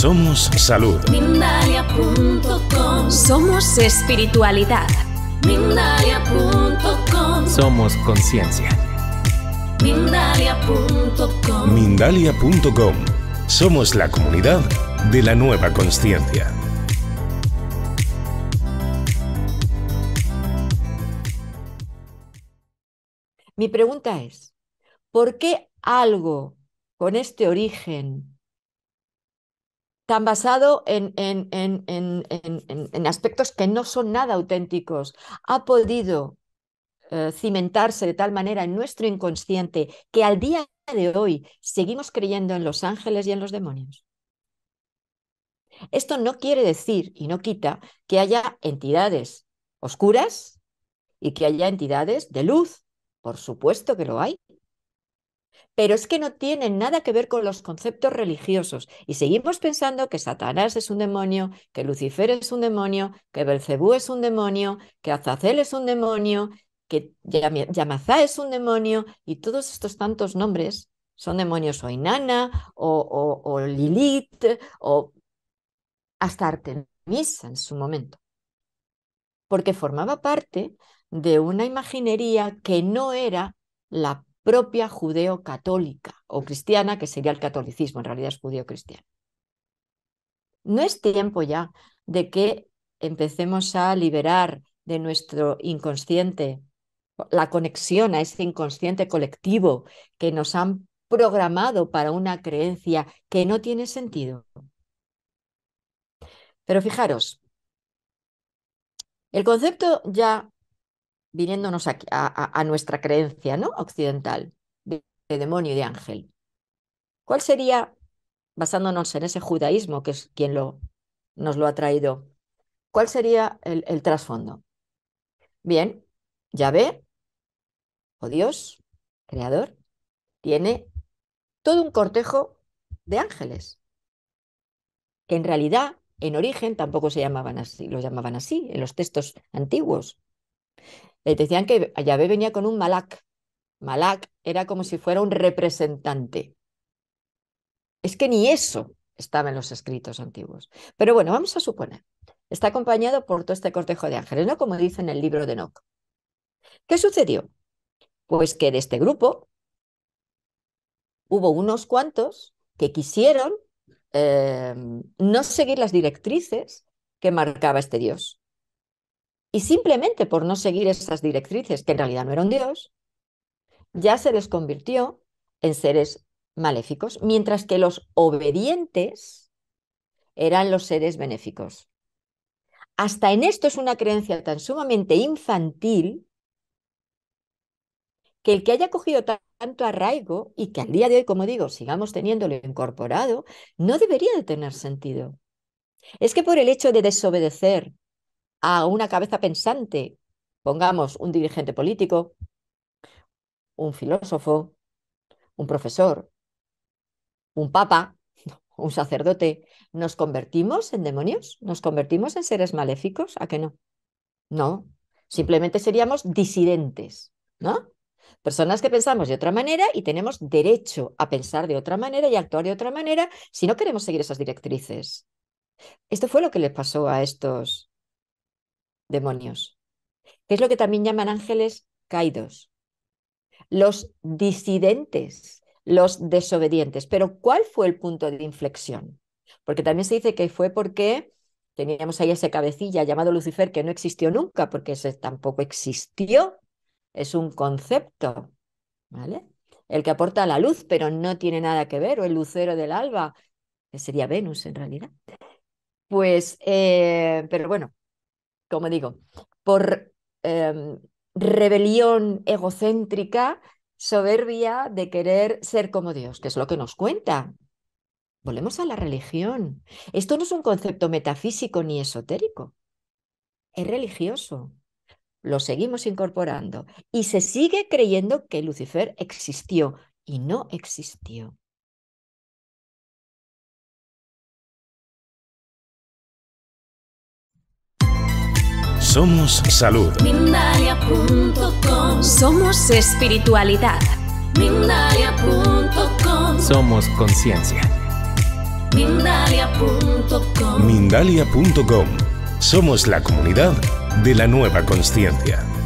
Somos salud. Mindalia.com. Somos espiritualidad. Mindalia.com. Somos conciencia. Mindalia.com. Mindalia.com. Somos la comunidad de la nueva conciencia. Mi pregunta es, ¿por qué algo con este origen tan basado en, aspectos que no son nada auténticos, ha podido eh, cimentarse de tal manera en nuestro inconsciente que al día de hoy seguimos creyendo en los ángeles y en los demonios. Esto no quiere decir y no quita que haya entidades oscuras y que haya entidades de luz. Por supuesto que lo hay pero es que no tienen nada que ver con los conceptos religiosos. Y seguimos pensando que Satanás es un demonio, que Lucifer es un demonio, que Belcebú es un demonio, que Azazel es un demonio, que Yamazá es un demonio, y todos estos tantos nombres son demonios o Inanna, o, o Lilith, o hasta Artemisa en su momento. Porque formaba parte de una imaginería que no era la propia judeo-católica o cristiana, que sería el catolicismo, en realidad es judío-cristiano. No es tiempo ya de que empecemos a liberar de nuestro inconsciente la conexión a ese inconsciente colectivo que nos han programado para una creencia que no tiene sentido. Pero fijaros, el concepto ya viniéndonos a, nuestra creencia ¿no? occidental de, demonio y de ángel. ¿Cuál sería, basándonos en ese judaísmo que es quien nos lo ha traído, cuál sería el, trasfondo? Bien, Yahvé, o Dios, creador, tiene todo un cortejo de ángeles, que en realidad, en origen, tampoco se llamaban así, los llamaban así en los textos antiguos, le decían que Yahvé venía con un malak. Malak era como si fuera un representante. Es que ni eso estaba en los escritos antiguos. Pero bueno, vamos a suponer. Está acompañado por todo este cortejo de ángeles, ¿no? Como dice en el libro de Enoch. ¿Qué sucedió? Pues que de este grupo hubo unos cuantos que quisieron eh, no seguir las directrices que marcaba este Dios. Y simplemente por no seguir esas directrices, que en realidad no eran Dios, ya se desconvirtió convirtió en seres maléficos, mientras que los obedientes eran los seres benéficos. Hasta en esto es una creencia tan sumamente infantil que el que haya cogido tanto arraigo y que al día de hoy, como digo, sigamos teniéndolo incorporado, no debería de tener sentido. Es que por el hecho de desobedecer a una cabeza pensante, pongamos un dirigente político, un filósofo, un profesor, un papa, un sacerdote, ¿nos convertimos en demonios? ¿Nos convertimos en seres maléficos? ¿A qué no? No, simplemente seríamos disidentes, ¿no? Personas que pensamos de otra manera y tenemos derecho a pensar de otra manera y actuar de otra manera si no queremos seguir esas directrices. Esto fue lo que les pasó a estos demonios, que es lo que también llaman ángeles caídos, los disidentes, los desobedientes. Pero ¿cuál fue el punto de inflexión? Porque también se dice que fue porque teníamos ahí ese cabecilla llamado Lucifer que no existió nunca, porque ese tampoco existió, es un concepto, ¿vale? El que aporta la luz, pero no tiene nada que ver, o el lucero del alba, que sería Venus en realidad. Pues, eh, pero bueno, como digo, por em, rebelión egocéntrica, soberbia de querer ser como Dios, que es lo que nos cuenta. Volvemos a la religión. Esto no es un concepto metafísico ni esotérico, es religioso. Lo seguimos incorporando y se sigue creyendo que Lucifer existió y no existió. Somos salud. Somos espiritualidad. Somos conciencia. Mindalia.com. Somos la comunidad de la nueva conciencia.